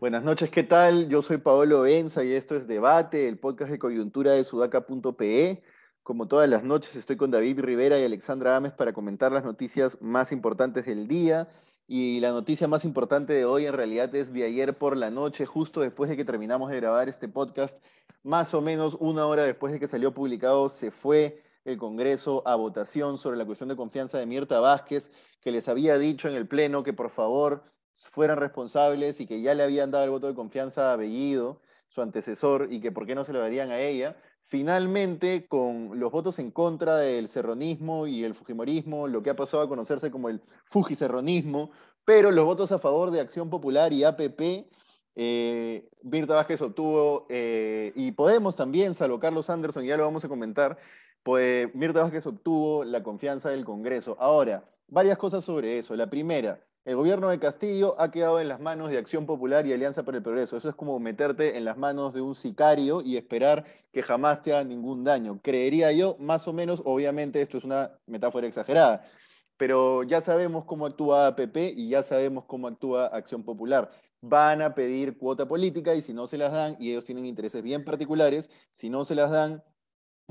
Buenas noches, ¿qué tal? Yo soy Paolo Benza y esto es Debate, el podcast de coyuntura de sudaca.pe. Como todas las noches estoy con David Rivera y Alexandra Ames para comentar las noticias más importantes del día y la noticia más importante de hoy en realidad es de ayer por la noche, justo después de que terminamos de grabar este podcast, más o menos una hora después de que salió publicado, se fue el Congreso a votación sobre la cuestión de confianza de Mirta Vázquez, que les había dicho en el Pleno que por favor fueran responsables y que ya le habían dado el voto de confianza a Bellido, su antecesor, y que por qué no se lo darían a ella finalmente, con los votos en contra del serronismo y el fujimorismo, lo que ha pasado a conocerse como el fujicerronismo, pero los votos a favor de Acción Popular y APP, eh, Mirta Vázquez obtuvo, eh, y Podemos también, salvo Carlos Anderson, ya lo vamos a comentar, pues Mirta Vázquez obtuvo la confianza del Congreso. Ahora, varias cosas sobre eso. La primera, el gobierno de Castillo ha quedado en las manos de Acción Popular y Alianza para el Progreso. Eso es como meterte en las manos de un sicario y esperar que jamás te haga ningún daño. Creería yo, más o menos, obviamente esto es una metáfora exagerada, pero ya sabemos cómo actúa APP y ya sabemos cómo actúa Acción Popular. Van a pedir cuota política y si no se las dan, y ellos tienen intereses bien particulares, si no se las dan,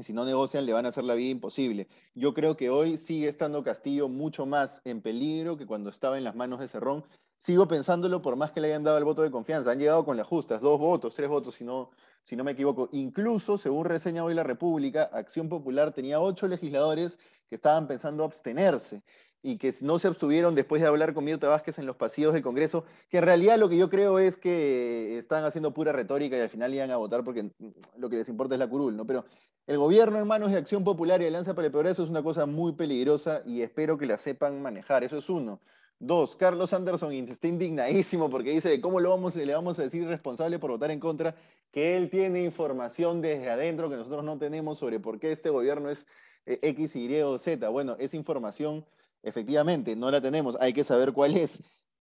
si no negocian le van a hacer la vida imposible. Yo creo que hoy sigue estando Castillo mucho más en peligro que cuando estaba en las manos de Cerrón. Sigo pensándolo por más que le hayan dado el voto de confianza. Han llegado con las justas, dos votos, tres votos, si no, si no me equivoco. Incluso, según reseña hoy la República, Acción Popular tenía ocho legisladores que estaban pensando abstenerse y que no se abstuvieron después de hablar con Mirta Vázquez en los pasillos del Congreso, que en realidad lo que yo creo es que están haciendo pura retórica y al final iban a votar porque mm, lo que les importa es la curul, ¿no? Pero el gobierno en manos de Acción Popular y Alianza para el Progreso es una cosa muy peligrosa y espero que la sepan manejar. Eso es uno. Dos, Carlos Anderson está indignadísimo porque dice cómo lo vamos, le vamos a decir responsable por votar en contra, que él tiene información desde adentro que nosotros no tenemos sobre por qué este gobierno es eh, X, Y o Z. Bueno, esa información efectivamente no la tenemos, hay que saber cuál es.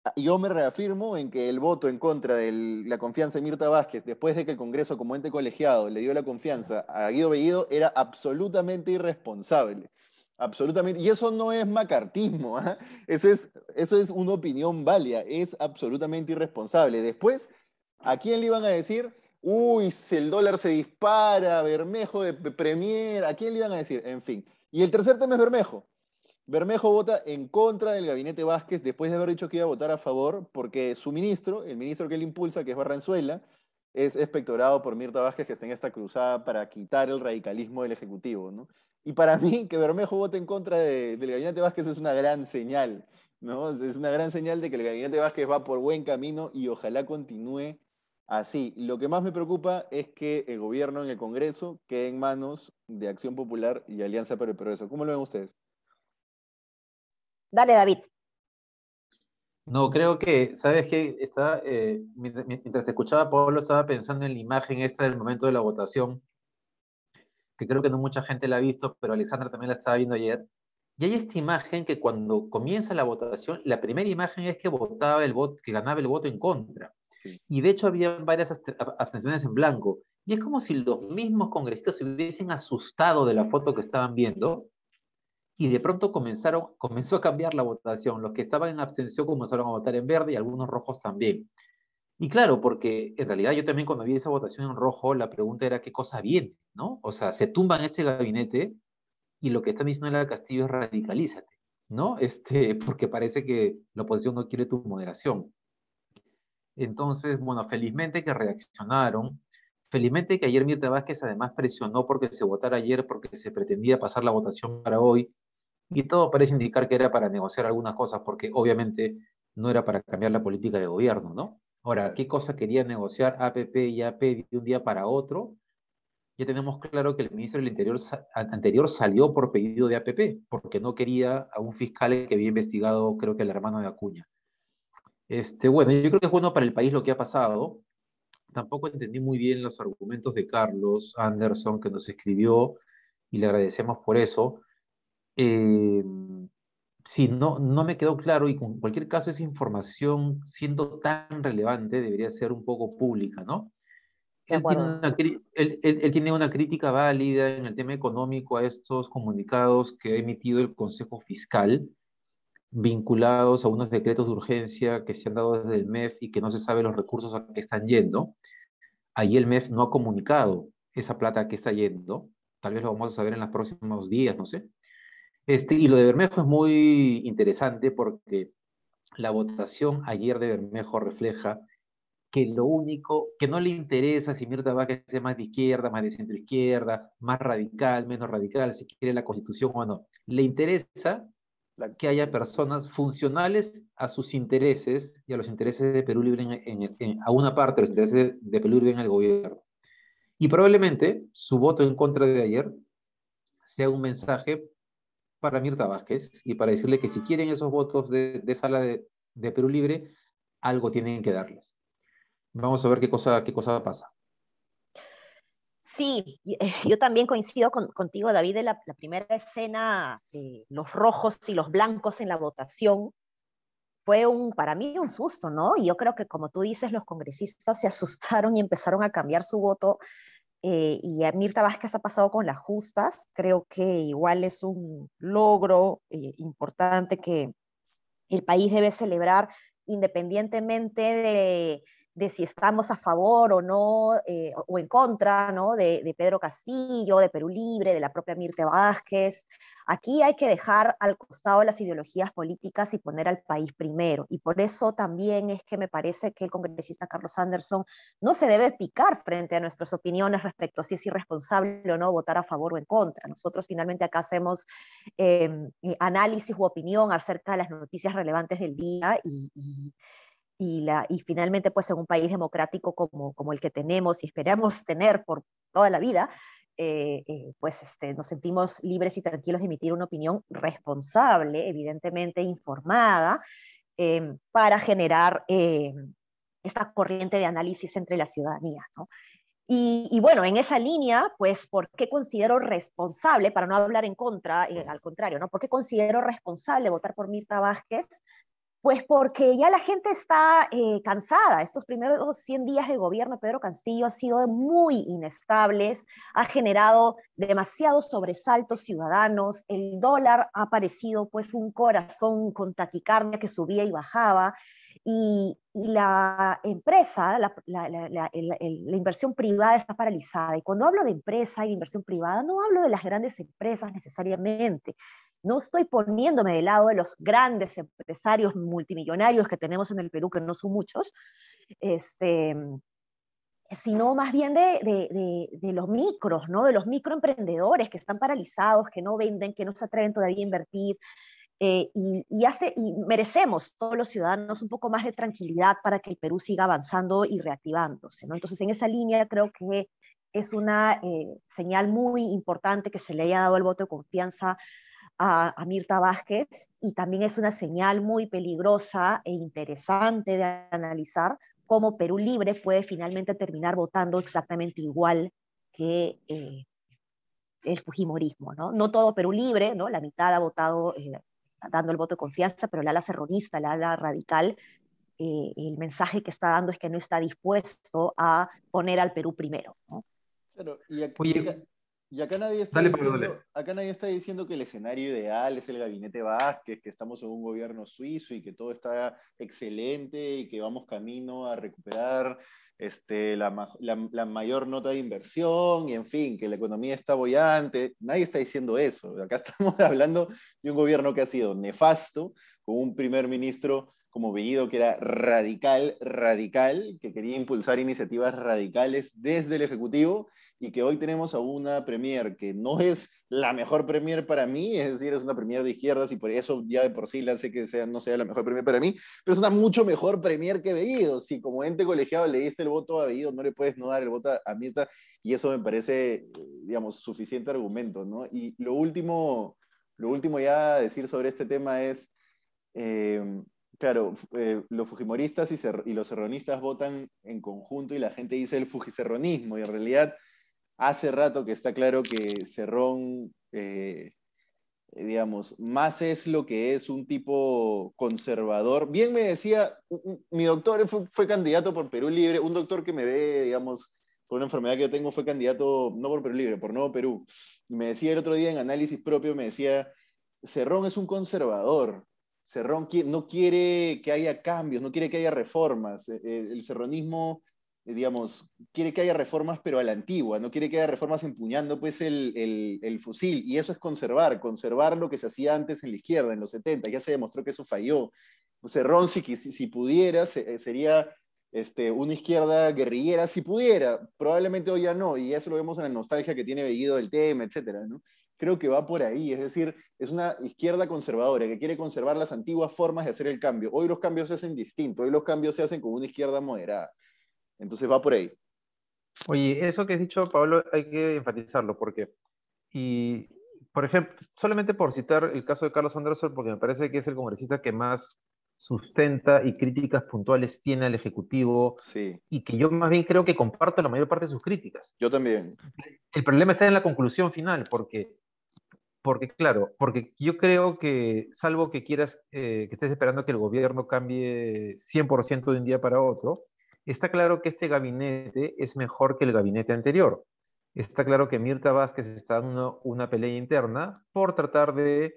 Ah, yo me reafirmo en que el voto en contra de la confianza de Mirta Vázquez, después de que el Congreso como ente colegiado le dio la confianza a Guido Bellido, era absolutamente irresponsable. Absolutamente. Y eso no es macartismo, ¿ah? eso, es, eso es una opinión válida, es absolutamente irresponsable. Después, ¿a quién le iban a decir? Uy, si el dólar se dispara, Bermejo de Premier, ¿a quién le iban a decir? En fin. Y el tercer tema es Bermejo. Bermejo vota en contra del gabinete Vázquez después de haber dicho que iba a votar a favor porque su ministro, el ministro que él impulsa, que es Barranzuela, es espectorado por Mirta Vázquez, que está en esta cruzada para quitar el radicalismo del Ejecutivo. Y para mí, que Bermejo vote en contra del gabinete Vázquez es una gran señal. ¿no? Es una gran señal de que el gabinete Vázquez va por buen camino y ojalá continúe así. Lo que más me preocupa es que el gobierno en el Congreso quede en manos de Acción Popular y Alianza para el Progreso. ¿Cómo lo ven ustedes? Dale, David. No, creo que, ¿sabes qué? Eh, mientras, escuchaba escuchaba Pablo, estaba pensando en la imagen esta del momento de la votación, que creo que no mucha gente la ha visto, pero Alexandra también la estaba viendo ayer. Y hay esta imagen que cuando comienza la votación, la primera imagen es que votaba el voto, que ganaba el voto en contra. Y de hecho había varias abstenciones en blanco. Y es como si los mismos congresistas se hubiesen asustado de la foto que estaban viendo y de pronto comenzaron, comenzó a cambiar la votación. Los que estaban en abstención comenzaron a votar en verde y algunos rojos también. Y claro, porque en realidad yo también cuando vi esa votación en rojo, la pregunta era qué cosa viene, ¿no? O sea, se tumban este gabinete y lo que están diciendo en el Castillo es radicalízate, ¿no? Este, porque parece que la oposición no quiere tu moderación. Entonces, bueno, felizmente que reaccionaron, Felizmente que ayer Mirta Vázquez además presionó porque se votara ayer, porque se pretendía pasar la votación para hoy, y todo parece indicar que era para negociar algunas cosas, porque obviamente no era para cambiar la política de gobierno, ¿no? Ahora, ¿qué cosa quería negociar APP y AP de un día para otro? Ya tenemos claro que el ministro del Interior anterior salió por pedido de APP, porque no quería a un fiscal que había investigado, creo que el hermano de Acuña. Este, bueno, yo creo que es bueno para el país lo que ha pasado. Tampoco entendí muy bien los argumentos de Carlos Anderson que nos escribió y le agradecemos por eso. Eh, sí, no, no me quedó claro y en cualquier caso esa información siendo tan relevante debería ser un poco pública, ¿no? Él tiene, una, él tiene, una, crítica válida en el tema económico a estos comunicados que ha emitido el Consejo Fiscal vinculados a unos decretos de urgencia que se han dado desde el MEF y que no se sabe los recursos a que están yendo. Ahí el MEF no ha comunicado esa plata que está yendo. Tal vez lo vamos a saber en los próximos días, no sé. Este, y lo de Bermejo es muy interesante porque la votación ayer de Bermejo refleja que lo único que no le interesa si Mirta Vázquez sea más de izquierda, más de centro izquierda, más radical, menos radical, si quiere la constitución o no. Le interesa que haya personas funcionales a sus intereses y a los intereses de Perú Libre, en, a una parte los intereses de Perú Libre en el gobierno. Y probablemente su voto en contra de ayer sea un mensaje para Mirta Vázquez y para decirle que si quieren esos votos de, sala de, Perú Libre, algo tienen que darles. Vamos a ver qué cosa, qué cosa pasa. Sí, eh, yo también coincido contigo, David, la, primera escena, los rojos y los blancos en la votación, fue un, para mí un susto, ¿no? Y yo creo que, como tú dices, los congresistas se asustaron y empezaron a cambiar su voto eh, y a Mirta Vázquez ha pasado con las justas. Creo que igual es un logro eh, importante que el país debe celebrar independientemente de de si estamos a favor o no, eh, o en contra, ¿no? De, de, Pedro Castillo, de Perú Libre, de la propia Mirte Vázquez. Aquí hay que dejar al costado las ideologías políticas y poner al país primero. Y por eso también es que me parece que el congresista Carlos Anderson no se debe picar frente a nuestras opiniones respecto a si es irresponsable o no votar a favor o en contra. Nosotros finalmente acá hacemos em, eh, análisis u opinión acerca de las noticias relevantes del día y y, finalmente pues en un país democrático como, el que tenemos y esperamos tener por toda la vida, eh, eh, pues este, nos sentimos libres y tranquilos de emitir una opinión responsable, evidentemente informada, em, para generar eh, esta corriente de análisis entre la ciudadanía. Y, bueno, en esa línea, pues, ¿por qué considero responsable, para no hablar en contra, al contrario, ¿no? ¿Por qué considero responsable votar por Mirta Vázquez? Pues porque ya la gente está eh, cansada. Estos primeros 100 días de gobierno de Pedro Castillo han sido muy inestables, ha generado demasiados sobresaltos ciudadanos, el dólar ha parecido pues un corazón con taquicardia que subía y bajaba, y, la empresa, la, la inversión privada está paralizada. Y cuando hablo de empresa y de inversión privada, no hablo de las grandes empresas necesariamente, no estoy poniéndome del lado de los grandes empresarios multimillonarios que tenemos en el Perú, que no son muchos, este, sino más bien de, los micros, ¿no? de los microemprendedores que están paralizados, que no venden, que no se atreven todavía a invertir. Eh, y, hace, y merecemos todos los ciudadanos un poco más de tranquilidad para que el Perú siga avanzando y reactivándose. Entonces, en esa línea creo que es una eh, señal muy importante que se le haya dado el voto de confianza a, Mirta Vázquez y también es una señal muy peligrosa e interesante de analizar cómo Perú Libre puede finalmente terminar votando exactamente igual que eh, el Fujimorismo. ¿no? no todo Perú Libre, ¿no? la mitad ha votado eh, dando el voto de confianza, pero la ala cerronista, la ala radical, eh, el mensaje que está dando es que no está dispuesto a poner al Perú primero. Y acá nadie, está diciendo, que el escenario ideal es el gabinete Vázquez, que estamos en un gobierno suizo y que todo está excelente y que vamos camino a recuperar este, la, mayor nota de inversión y en fin, que la economía está bollante. Nadie está diciendo eso. Acá estamos hablando de un gobierno que ha sido nefasto, con un primer ministro como venido que era radical, radical, que quería impulsar iniciativas radicales desde el Ejecutivo y que hoy tenemos a una premier que no es la mejor premier para mí, es decir, es una premier de izquierdas y por eso ya de por sí la hace que sea, no sea la mejor premier para mí, pero es una mucho mejor premier que Bellido. Si como ente colegiado le diste el voto a Bellido, no le puedes no dar el voto a Mieta, y eso me parece, eh, digamos, suficiente argumento, ¿no? Y lo último, lo último ya a decir sobre este tema es... Em, claro, eh, los fujimoristas y, y, los serronistas votan en conjunto y la gente dice el fujiserronismo y en realidad hace rato que está claro que Cerrón, eh, eh, digamos, más es lo que es un tipo conservador. Bien me decía, mi doctor fue, candidato por Perú Libre, un doctor que me ve, digamos, por una enfermedad que yo tengo, fue candidato, no por Perú Libre, por Nuevo Perú. Me decía el otro día en análisis propio, me decía, Cerrón es un conservador. Cerrón no quiere que haya cambios, no quiere que haya reformas. El, eh, el cerronismo eh, digamos, quiere que haya reformas, pero a la antigua, no quiere que haya reformas empuñando pues el, fusil, y eso es conservar, conservar lo que se hacía antes en la izquierda, en los 70, ya se demostró que eso falló. O sea, Ron, si, pudiera, eh, sería este, una izquierda guerrillera, si pudiera, probablemente hoy ya no, y eso lo vemos en la nostalgia que tiene Bellido del tema, etcétera, ¿no? Creo que va por ahí, es decir, es una izquierda conservadora que quiere conservar las antiguas formas de hacer el cambio. Hoy los cambios se hacen distintos, hoy los cambios se hacen con una izquierda moderada. Entonces va por ahí. Oye, eso que has dicho, Pablo, hay que enfatizarlo, porque, y, por ejemplo, solamente por citar el caso de Carlos Anderson, porque me parece que es el congresista que más sustenta y críticas puntuales tiene al Ejecutivo, sí. y que yo más bien creo que comparto la mayor parte de sus críticas. Yo también. El problema está en la conclusión final, porque, porque claro, porque yo creo que, salvo que quieras, eh, que estés esperando que el gobierno cambie 100% de un día para otro, Está claro que este gabinete es mejor que el gabinete anterior. Está claro que Mirta Vázquez está dando una, pelea interna por tratar de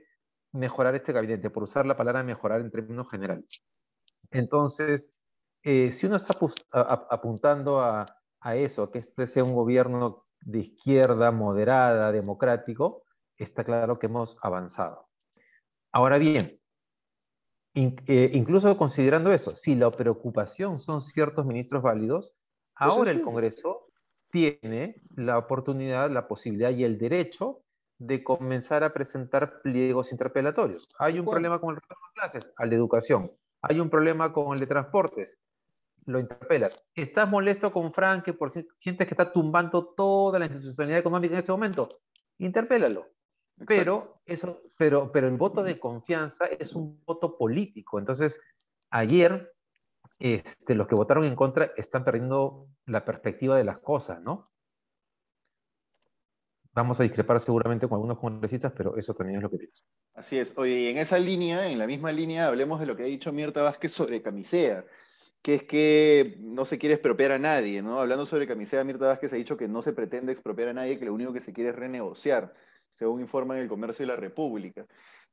mejorar este gabinete, por usar la palabra mejorar en términos generales. Entonces, eh, si uno está apuntando a, a eso, que este sea un gobierno de izquierda, moderada, democrático, está claro que hemos avanzado. Ahora bien, eh, incluso considerando eso, si la preocupación son ciertos ministros válidos, ahora el Congreso tiene la oportunidad, la posibilidad y el derecho de comenzar a presentar pliegos interpelatorios. Hay un problema con el retorno a clases, a la educación. Hay un problema con el de transportes. Lo interpelas. ¿Estás molesto con Frank y por, sientes que está tumbando toda la institucionalidad económica en ese momento? Interpélalo. Pero, pero, el voto de confianza es un voto político. Entonces, ayer este, los que votaron en contra están perdiendo la perspectiva de las cosas, ¿no? Vamos a discrepar seguramente con algunos congresistas, pero eso también es lo que pienso. Así es. Oye, en esa línea, en la misma línea, hablemos de lo que ha dicho Mirta Vázquez sobre camisea que es que no se quiere expropiar a nadie, ¿no? Hablando sobre camisea, Mirta Vázquez ha dicho que no se pretende expropiar a nadie, que lo único que se quiere es renegociar según informan el Comercio de la República.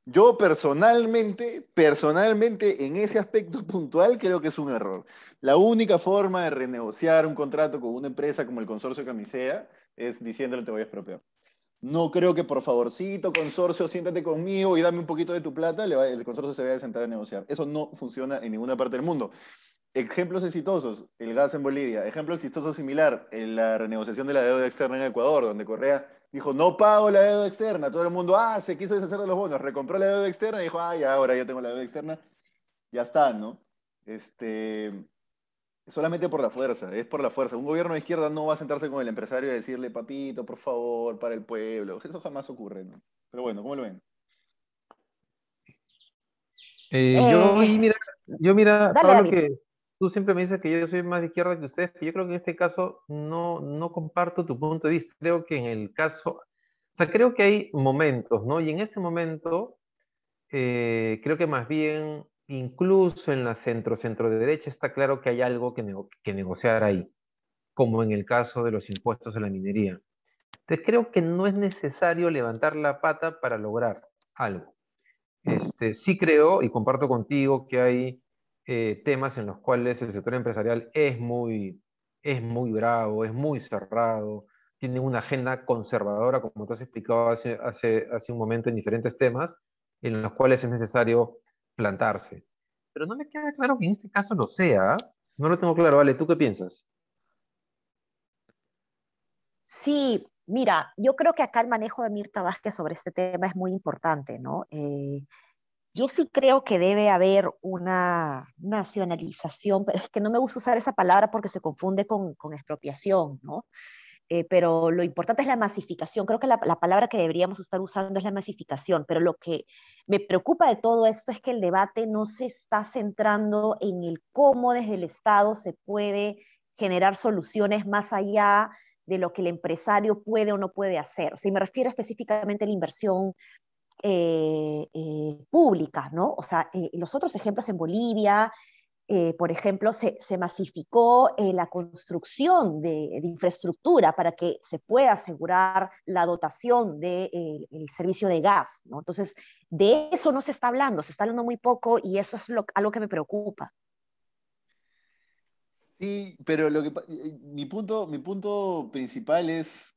Yo personalmente, personalmente en ese aspecto puntual creo que es un error. La única forma de renegociar un contrato con una empresa como el consorcio Camisea es diciéndole te voy a expropiar. No creo que por favorcito, consorcio, siéntate conmigo y dame un poquito de tu plata, el consorcio se vaya a sentar a negociar. Eso no funciona en ninguna parte del mundo. Ejemplos exitosos, el gas en Bolivia. Ejemplo exitoso similar, en eh, la renegociación de la deuda externa en Ecuador, donde Correa dijo, no pago la deuda externa. Todo el mundo, ah, se quiso deshacer de los bonos, recompró la deuda externa y dijo, ay, ahora yo tengo la deuda externa. Ya está, ¿no? Este, solamente por la fuerza, es por la fuerza. Un gobierno de izquierda no va a sentarse con el empresario y decirle, papito, por favor, para el pueblo. Eso jamás ocurre, ¿no? Pero bueno, ¿cómo lo ven? Eh, eh. yo, mira, yo mira, que, tú siempre me dices que yo soy más de izquierda que ustedes, pero yo creo que en este caso no, no comparto tu punto de vista. Creo que en el caso, o sea, creo que hay momentos, ¿no? Y en este momento, eh, creo que más bien, incluso en la centro, centro derecha, está claro que hay algo que, negociar ahí, como en el caso de los impuestos de la minería. Entonces, creo que no es necesario levantar la pata para lograr algo. Este, sí creo y comparto contigo que hay eh, temas en los cuales el sector empresarial es muy, es muy bravo, es muy cerrado, tiene una agenda conservadora, como tú has explicado hace, hace, hace, un momento en diferentes temas, en los cuales es necesario plantarse. Pero no me queda claro que en este caso lo sea. No lo tengo claro, Vale, ¿tú qué piensas? Sí, mira, yo creo que acá el manejo de Mirta Vázquez sobre este tema es muy importante, ¿no? Eh, yo sí creo que debe haber una nacionalización, pero es que no me gusta usar esa palabra porque se confunde con, expropiación, ¿no? Eh, pero lo importante es la masificación. Creo que la, palabra que deberíamos estar usando es la masificación, pero lo que me preocupa de todo esto es que el debate no se está centrando en el cómo desde el Estado se puede generar soluciones más allá de lo que el empresario puede o no puede hacer. O sea, me refiero específicamente a la inversión eh, eh ¿no? O sea, eh, los otros ejemplos en Bolivia, eh, por ejemplo, se, masificó la construcción de, infraestructura para que se pueda asegurar la dotación del de, servicio de gas, ¿no? Entonces, de eso no se está hablando, se está hablando muy poco y eso es algo que me preocupa. Sí, pero lo que mi punto, mi punto principal es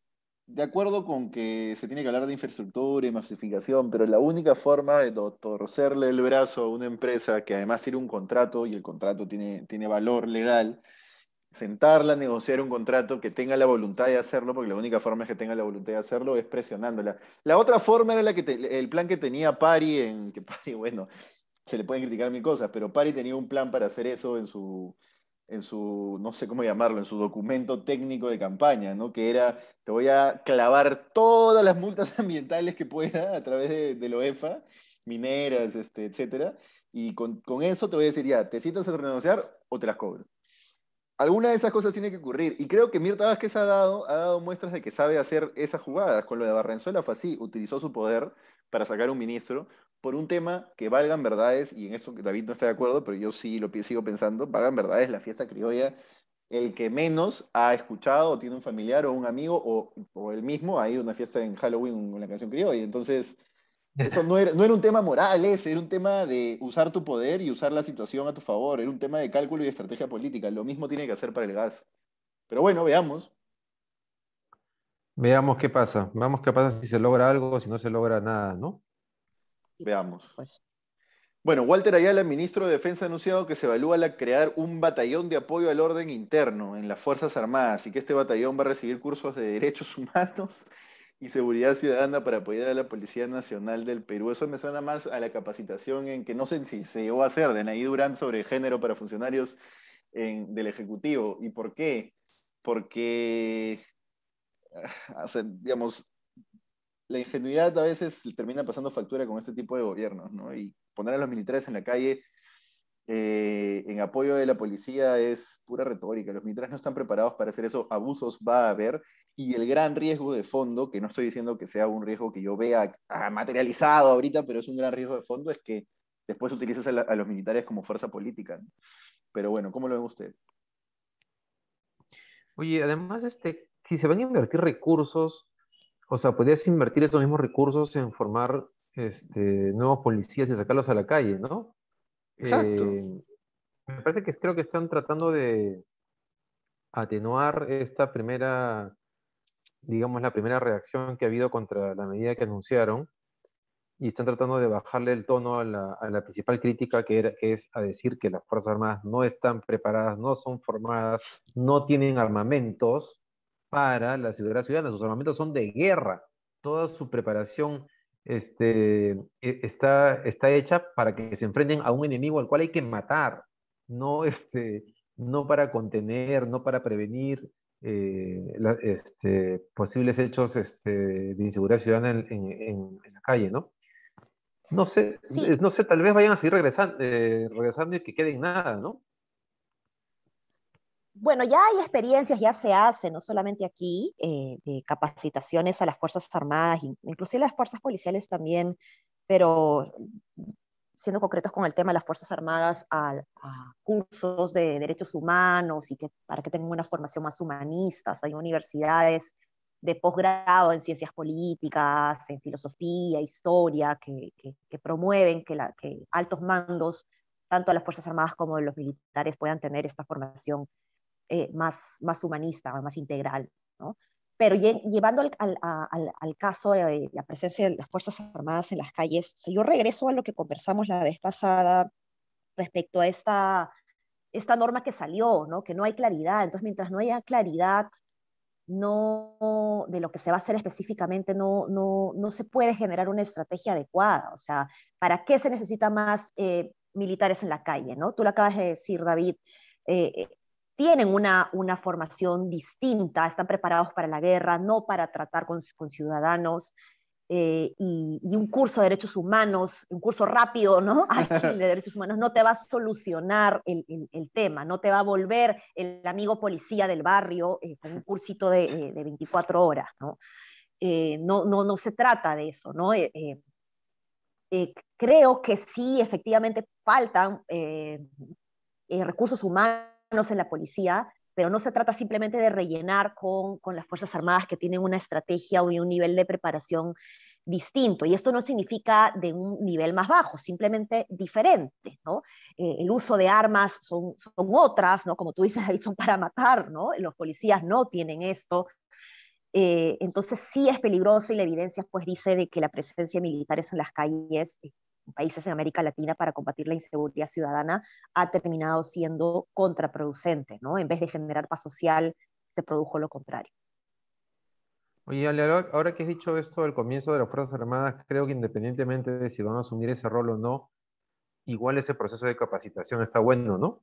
de acuerdo con que se tiene que hablar de infraestructura y masificación, pero la única forma de torcerle el brazo a una empresa que además tiene un contrato y el contrato tiene, tiene valor legal, sentarla, negociar un contrato que tenga la voluntad de hacerlo, porque la única forma es que tenga la voluntad de hacerlo es presionándola. La otra forma era la que el plan que tenía Pari, en que Pari, bueno, se le pueden criticar mil cosas, pero Pari tenía un plan para hacer eso en su, en su, no sé cómo llamarlo, en su documento técnico de campaña, ¿no? Que era, te voy a clavar todas las multas ambientales que pueda a través de, de lo EFA, mineras, este, etcétera, y con, eso te voy a decir, ya, te sientas a renunciar o te las cobro. Alguna de esas cosas tiene que ocurrir, y creo que Mirta Vázquez ha dado, ha dado muestras de que sabe hacer esas jugadas, con lo de Barrenzuela fue así, utilizó su poder para sacar un ministro, por un tema que valgan verdades, y en esto David no está de acuerdo, pero yo sí lo sigo pensando, valgan verdades, la fiesta criolla, el que menos ha escuchado o tiene un familiar o un amigo o, el él mismo ha ido a una fiesta en Halloween con la canción criolla. Entonces, eso no era, un tema moral, ese, era un tema de usar tu poder y usar la situación a tu favor, era un tema de cálculo y de estrategia política. Lo mismo tiene que hacer para el gas. Pero bueno, veamos. Veamos qué pasa. Veamos qué pasa si se logra algo si no se logra nada, ¿no? Veamos. Pues. Bueno, Walter Ayala, ministro de Defensa, ha anunciado que se evalúa la crear un batallón de apoyo al orden interno en las Fuerzas Armadas y que este batallón va a recibir cursos de derechos humanos y seguridad ciudadana para apoyar a la Policía Nacional del Perú. Eso me suena más a la capacitación en que no sé si se va a hacer de Naí Durán sobre género para funcionarios en, del Ejecutivo. ¿Y por qué? Porque, ah, digamos, la ingenuidad a veces termina pasando factura con este tipo de gobiernos, ¿no? Y poner a los militares en la calle eh, en apoyo de la policía es pura retórica. Los militares no están preparados para hacer eso. Abusos va a haber. Y el gran riesgo de fondo, que no estoy diciendo que sea un riesgo que yo vea materializado ahorita, pero es un gran riesgo de fondo, es que después utilizas a, los militares como fuerza política. Pero bueno, ¿cómo lo ven ustedes? Oye, además, este, si se van a invertir recursos o sea, podrías invertir esos mismos recursos en formar este, nuevos policías y sacarlos a la calle, ¿no? Exacto. Eh, me parece que creo que están tratando de atenuar esta primera, digamos, la primera reacción que ha habido contra la medida que anunciaron y están tratando de bajarle el tono a la, principal crítica que es a decir que las Fuerzas Armadas no están preparadas, no son formadas, no tienen armamentos para la seguridad ciudadana. Sus armamentos son de guerra. Toda su preparación este, e, está, está hecha para que se enfrenten a un enemigo al cual hay que matar, no, este, no para contener, no para prevenir eh, este, posibles hechos este, de inseguridad ciudadana en, la calle, ¿no? No sé, no sé, tal vez vayan a seguir regresando, eh, regresando y que queden nada, ¿no? bueno, ya hay experiencias, ya se hace, no solamente aquí, eh, de capacitaciones a las Fuerzas Armadas, inclusive las Fuerzas Policiales también, pero siendo concretos con el tema de las Fuerzas Armadas, a, cursos de derechos humanos y que, para que tengan una formación más humanista. Hay universidades de posgrado en ciencias políticas, en filosofía, historia, que, promueven que, la, altos mandos, tanto a las Fuerzas Armadas como a los militares, puedan tener esta formación eh, más, más humanista, más integral. ¿no? Pero llevando al, al, al, caso de eh, la presencia de las Fuerzas Armadas en las calles, yo regreso a lo que conversamos la vez pasada respecto a esta, esta norma que salió, ¿no? que no hay claridad. Entonces, mientras no haya claridad no de lo que se va a hacer específicamente, no, no, no se puede generar una estrategia adecuada. O sea, ¿para qué se necesita más eh, militares en la calle? ¿no? Tú lo acabas de decir, David. Eh, tienen una, una formación distinta, están preparados para la guerra, no para tratar con, ciudadanos. Eh, y, un curso de derechos humanos, un curso rápido, ¿no? de derechos humanos, no te va a solucionar el, tema, no te va a volver el amigo policía del barrio eh, con un cursito de, 24 eh, horas, ¿no? ¿no? no, se trata de eso, ¿no? creo que sí, efectivamente, faltan recursos humanos en la policía, pero no se trata simplemente de rellenar con, las Fuerzas Armadas que tienen una estrategia o un nivel de preparación distinto. Y esto no significa de un nivel más bajo, simplemente diferente, ¿no? Eh, el uso de armas son, son otras, ¿no? Como tú dices, son para matar, ¿no? Los policías no tienen esto. Eh, entonces sí es peligroso y la evidencia pues dice de que la presencia militar es en las calles eh, países en América Latina para combatir la inseguridad ciudadana ha terminado siendo contraproducente, ¿no? En vez de generar paz social, se produjo lo contrario. Oye, Ale, ahora que has dicho esto del comienzo de las Fuerzas Armadas, creo que independientemente de si van a asumir ese rol o no, igual ese proceso de capacitación está bueno, ¿no?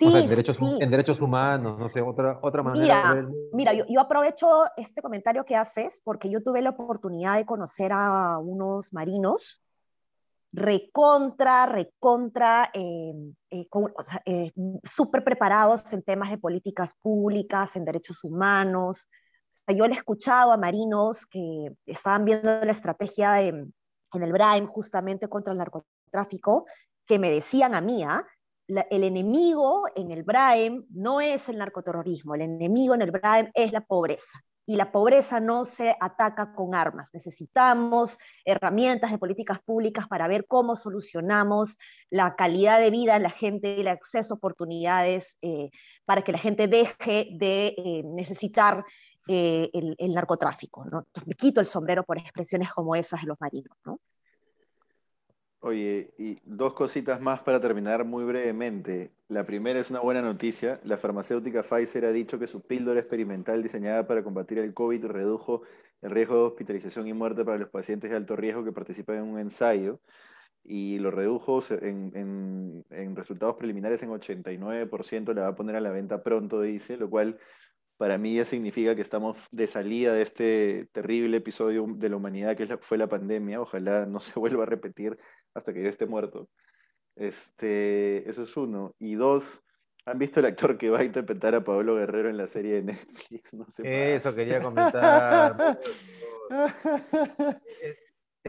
en, derechos, humanos, no sé, otra, otra manera. Mira, mira yo, aprovecho este comentario que haces porque yo tuve la oportunidad de conocer a unos marinos recontra, recontra, em, eh, eh, súper preparados en temas de políticas públicas, en derechos humanos. yo le he escuchado a marinos que estaban viendo la estrategia en el brain justamente contra el narcotráfico, que me decían a mí, ¿ah? el enemigo en el Braem no es el narcoterrorismo, el enemigo en el Braem es la pobreza. Y la pobreza no se ataca con armas. Necesitamos herramientas de políticas públicas para ver cómo solucionamos la calidad de vida de la gente, y el acceso a oportunidades, eh, para que la gente deje de eh, necesitar eh, el, narcotráfico. me quito el sombrero por expresiones como esas de los marinos. Oye, y dos cositas más para terminar muy brevemente. La primera es una buena noticia. La farmacéutica Pfizer ha dicho que su píldora experimental diseñada para combatir el COVID redujo el riesgo de hospitalización y muerte para los pacientes de alto riesgo que participan en un ensayo y lo redujo en, en resultados preliminares en 89%. La va a poner a la venta pronto, dice, lo cual para mí ya significa que estamos de salida de este terrible episodio de la humanidad que fue la pandemia. Ojalá no se vuelva a repetir hasta que yo esté muerto. Este, eso es uno. Y dos, ¿han visto el actor que va a interpretar a Pablo Guerrero en la serie de Netflix? eso quería comentar.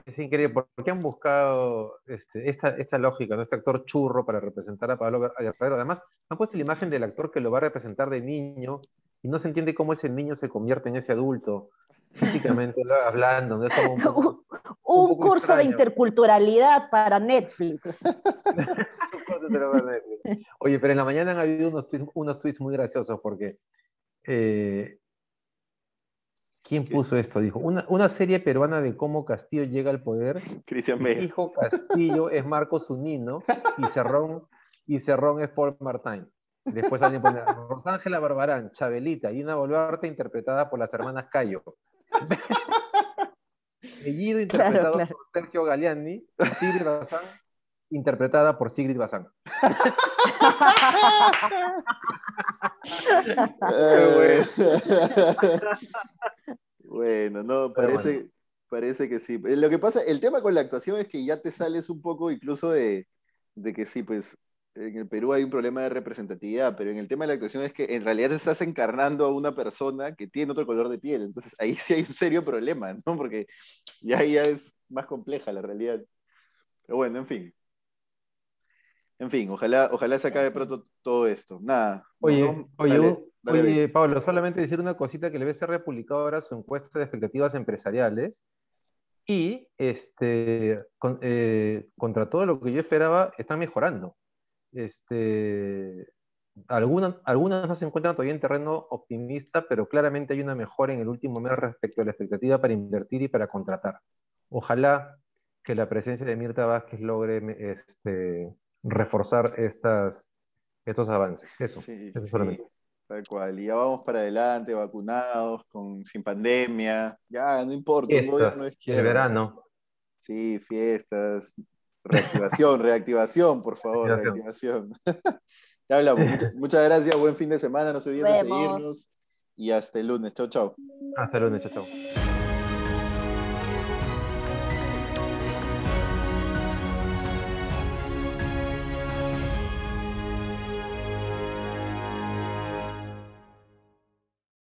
es, increíble. ¿Por qué han buscado este, esta, lógica, este actor churro para representar a Pablo Guerrero? Además, han puesto la imagen del actor que lo va a representar de niño y no se entiende cómo ese niño se convierte en ese adulto físicamente hablando. ¿no? Es un, curso de interculturalidad para Netflix. Oye, pero en la mañana han habido unos tweets, unos tweets muy graciosos porque... Eh, ¿Quién puso esto? Dijo, una, una, serie peruana de cómo Castillo llega al poder. Cristian Mejía. dijo Castillo es Marcos Unino y Cerrón, y Cerrón es Paul Martín. Después alguien pone, Rosángela Barbarán, Chabelita y una Boluarte interpretada por las hermanas Cayo. Bellido, interpretado por Sergio Galeani, Sigrid Bazán, interpretada por Sigrid Bazán. bueno, no, parece, que sí. Lo que pasa, el tema con la actuación es que ya te sales un poco incluso de que sí, pues en el Perú hay un problema de representatividad, pero en el tema de la actuación es que en realidad estás encarnando a una persona que tiene otro color de piel. Entonces ahí sí hay un serio problema, ¿no? Porque ya, ya es más compleja la realidad. Pero bueno, en fin. En fin, ojalá, ojalá se acabe pronto todo esto. Nada. Oye, oye, Pablo, solamente decir una cosita que voy a hacer republicado ahora su encuesta de expectativas empresariales. Y este, eh, contra todo lo que yo esperaba, está mejorando. Este, algunas, algunas no se encuentran todavía en terreno optimista, pero claramente hay una mejora en el último mes respecto a la expectativa para invertir y para contratar. Ojalá que la presencia de Mirta Vázquez logre este, reforzar estas, estos avances. Eso, sí, eso solamente. tal cual. Y ya vamos para adelante, vacunados, sin pandemia. Ya, no importa. Fiestas, el es verano. Sí, fiestas, Reactivación, reactivación, por favor, reactivación. ya hablamos. muchas gracias, buen fin de semana, nos se seguirnos. Y hasta el lunes. Chau, chau. Hasta el lunes, chau, chau.